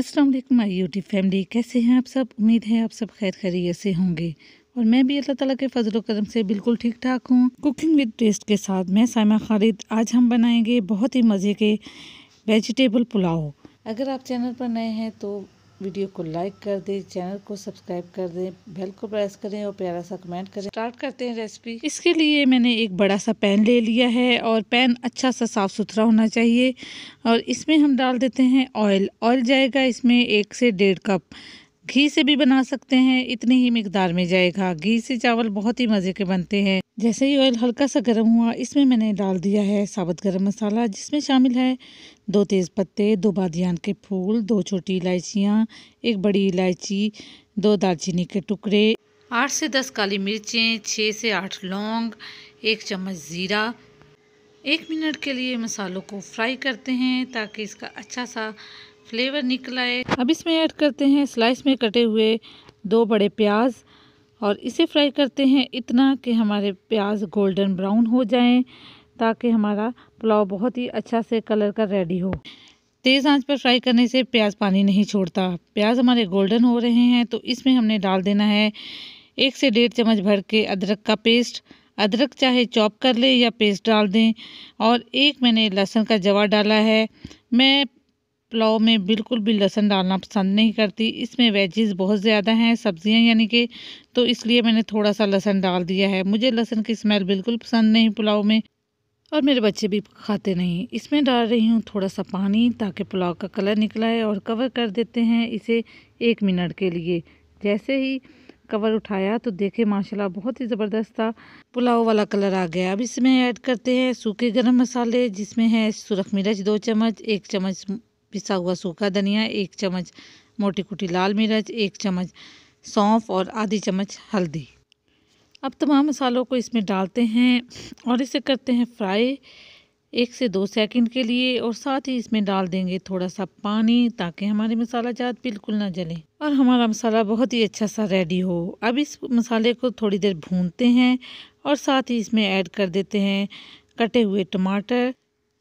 अस्सलाम वालेकुम my YouTube family कैसे हैं आप सब उम्मीद है आप सब खैर खैरियत से होंगे और मैं भी अल्लाह ताला के फजल करम से बिल्कुल ठीक ठाक हूँ कुकिंग विद टेस्ट के साथ मैं साइमा खालिद आज हम बनाएंगे बहुत ही मज़े के वेजिटेबल पुलाव अगर आप चैनल पर नए हैं तो वीडियो को लाइक कर दें चैनल को सब्सक्राइब कर दें बेल को प्रेस करें और प्यारा सा कमेंट करें स्टार्ट करते हैं रेसिपी इसके लिए मैंने एक बड़ा सा पैन ले लिया है और पैन अच्छा सा साफ़ सुथरा होना चाहिए और इसमें हम डाल देते हैं ऑयल ऑयल जाएगा इसमें एक से डेढ़ कप घी से भी बना सकते हैं इतनी ही मकदार में जाएगा घी से चावल बहुत ही मज़े के बनते हैं जैसे ही ऑयल हल्का सा गर्म हुआ इसमें मैंने डाल दिया है साबुत गर्म मसाला जिसमें शामिल है दो तेज़ पत्ते दो बादियान के फूल दो छोटी इलायचियाँ एक बड़ी इलायची दो दालचीनी के टुकड़े आठ से दस काली मिर्चें छः से आठ लौंग एक चम्मच ज़ीरा एक मिनट के लिए मसालों को फ्राई करते हैं ताकि इसका अच्छा सा फ्लेवर निकल आए अब इसमें ऐड करते हैं स्लाइस में कटे हुए दो बड़े प्याज और इसे फ्राई करते हैं इतना कि हमारे प्याज गोल्डन ब्राउन हो जाएं ताकि हमारा पुलाव बहुत ही अच्छा से कलर का रेडी हो तेज़ आंच पर फ्राई करने से प्याज पानी नहीं छोड़ता प्याज हमारे गोल्डन हो रहे हैं तो इसमें हमने डाल देना है एक से डेढ़ चम्मच भर के अदरक का पेस्ट अदरक चाहे चॉप कर ले या पेस्ट डाल दें और एक मैंने लहसुन का जवा डाला है मैं पुलाव में बिल्कुल भी लहसन डालना पसंद नहीं करती इसमें वेजेस बहुत ज़्यादा हैं सब्ज़ियाँ यानी कि तो इसलिए मैंने थोड़ा सा लहसन डाल दिया है मुझे लहसन की स्मेल बिल्कुल पसंद नहीं पुलाव में और मेरे बच्चे भी खाते नहीं इसमें डाल रही हूँ थोड़ा सा पानी ताकि पुलाव का कलर निकलाए और कवर कर देते हैं इसे एक मिनट के लिए जैसे ही कवर उठाया तो देखे माशाल्लाह बहुत ही ज़बरदस्त था पुलाव वाला कलर आ गया अब इसमें ऐड करते हैं सूखे गरम मसाले जिसमें है सुरख मिर्च दो चम्मच एक चम्मच पिसा हुआ सूखा धनिया एक चम्मच मोटी कुटी लाल मिर्च एक चम्मच सौंफ और आधी चम्मच हल्दी अब तमाम मसालों को इसमें डालते हैं और इसे करते हैं फ्राई एक से दो सेकंड के लिए और साथ ही इसमें डाल देंगे थोड़ा सा पानी ताकि हमारे मसाला जात बिल्कुल ना जले और हमारा मसाला बहुत ही अच्छा सा रेडी हो अब इस मसाले को थोड़ी देर भूनते हैं और साथ ही इसमें ऐड कर देते हैं कटे हुए टमाटर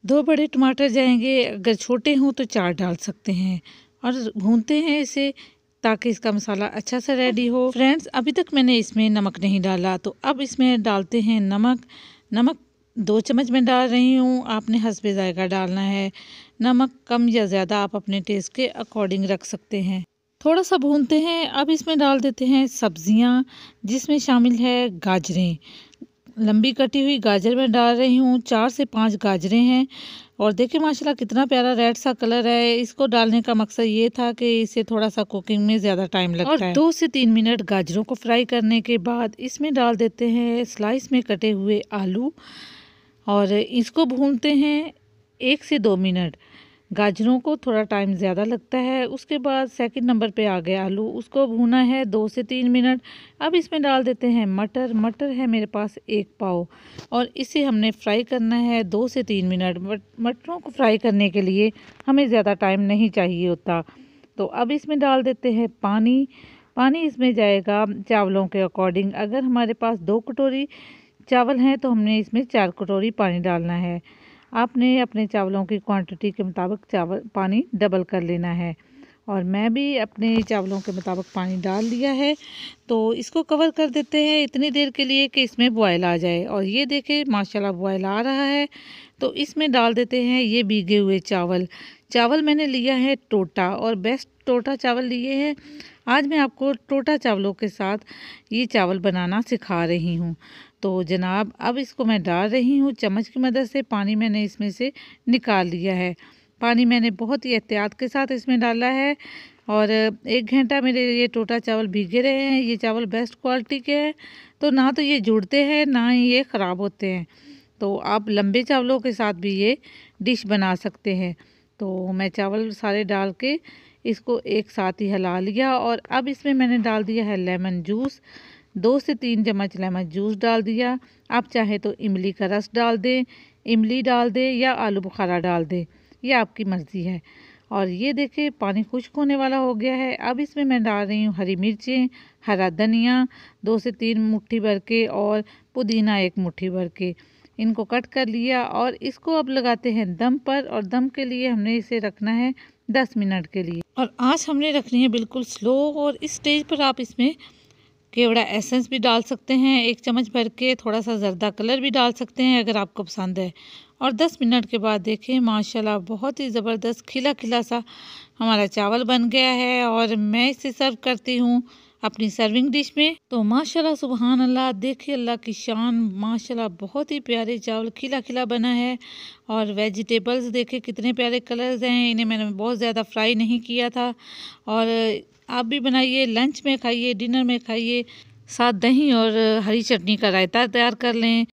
दो बड़े टमाटर जाएंगे अगर छोटे हों तो चार डाल सकते हैं और भूनते हैं इसे ताकि इसका मसाला अच्छा सा रेडी हो फ्रेंड्स अभी तक मैंने इसमें नमक नहीं डाला तो अब इसमें डालते हैं नमक नमक दो चम्मच में डाल रही हूँ आपने हंसब जायका डालना है नमक कम या ज़्यादा आप अपने टेस्ट के अकॉर्डिंग रख सकते हैं थोड़ा सा भूनते हैं अब इसमें डाल देते हैं सब्जियाँ जिसमें शामिल है गाजरें लंबी कटी हुई गाजर में डाल रही हूँ चार से पाँच गाजरें हैं और देखिए माशाल्लाह कितना प्यारा रेड सा कलर है इसको डालने का मकसद ये था कि इसे थोड़ा सा कुकिंग में ज़्यादा टाइम लगता और है दो से तीन मिनट गाजरों को फ्राई करने के बाद इसमें डाल देते हैं स्लाइस में कटे हुए आलू और इसको भूनते हैं एक से दो मिनट गाजरों को थोड़ा टाइम ज़्यादा लगता है उसके बाद सेकंड नंबर पे आ गया आलू उसको भूना है दो से तीन मिनट अब इसमें डाल देते हैं मटर मटर है मेरे पास एक पाव और इसे हमने फ्राई करना है दो से तीन मिनट मटरों को फ्राई करने के लिए हमें ज़्यादा टाइम नहीं चाहिए होता तो अब इसमें डाल देते हैं पानी पानी इसमें जाएगा चावलों के अकॉर्डिंग अगर हमारे पास दो कटोरी चावल हैं तो हमने इसमें चार कटोरी पानी डालना है आपने अपने चावलों की क्वांटिटी के मुताबिक चावल पानी डबल कर लेना है और मैं भी अपने चावलों के मुताबिक पानी डाल दिया है तो इसको कवर कर देते हैं इतनी देर के लिए कि इसमें बॉयल आ जाए और ये देखें माशाल्लाह बॉयल आ रहा है तो इसमें डाल देते हैं ये भीगे हुए चावल चावल मैंने लिया है टोटा और बेस्ट टोटा चावल लिए हैं आज मैं आपको टोटा चावलों के साथ ये चावल बनाना सिखा रही हूँ तो जनाब अब इसको मैं डाल रही हूँ चम्मच की मदद से पानी मैंने इसमें से निकाल लिया है पानी मैंने बहुत ही एहतियात के साथ इसमें डाला है और एक घंटा मेरे ये टोटा चावल भीगे रहे हैं ये चावल बेस्ट क्वालिटी के हैं तो ना तो ये जुड़ते हैं ना ही ये ख़राब होते हैं तो आप लंबे चावलों के साथ भी ये डिश बना सकते हैं तो मैं चावल सारे डाल के इसको एक साथ ही हिला लिया और अब इसमें मैंने डाल दिया है लेमन जूस दो से तीन चम्मच लेमन जूस डाल दिया आप चाहे तो इमली का रस डाल दें इमली डाल दें या आलू बुखारा डाल दें यह आपकी मर्ज़ी है और ये देखें पानी खुश्क होने वाला हो गया है अब इसमें मैं डाल रही हूँ हरी मिर्चें हरा धनिया दो से तीन मुट्ठी भर के और पुदीना एक मुट्ठी भर के इनको कट कर लिया और इसको अब लगाते हैं दम पर और दम के लिए हमने इसे रखना है दस मिनट के लिए और आँच हमने रखनी है बिल्कुल स्लो और इस स्टेज पर आप इसमें केवड़ा एसेंस भी डाल सकते हैं एक चम्मच भर के थोड़ा सा जर्दा कलर भी डाल सकते हैं अगर आपको पसंद है और 10 मिनट के बाद देखें माशाल्लाह बहुत ही ज़बरदस्त खिला खिला सा हमारा चावल बन गया है और मैं इसे सर्व करती हूँ अपनी सर्विंग डिश में तो माशाल्लाह सुबहान अल्लाह देखिए अल्लाह की शान माशाल्लाह बहुत ही प्यारे चावल खिला खिला बना है और वेजिटेबल्स देखे कितने प्यारे कलर्स हैं इन्हें मैंने बहुत ज़्यादा फ्राई नहीं किया था और आप भी बनाइए लंच में खाइए डिनर में खाइए साथ दही और हरी चटनी का रायता तैयार कर लें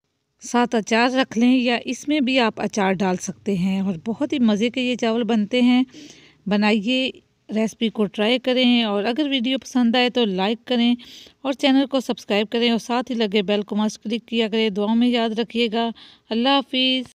साथ अचार रख लें या इसमें भी आप अचार डाल सकते हैं और बहुत ही मज़े के ये चावल बनते हैं बनाइए रेसिपी को ट्राई करें और अगर वीडियो पसंद आए तो लाइक करें और चैनल को सब्सक्राइब करें और साथ ही लगे बेल को मस्त क्लिक किया करें दुआओं में याद रखिएगा अल्लाह हाफिज़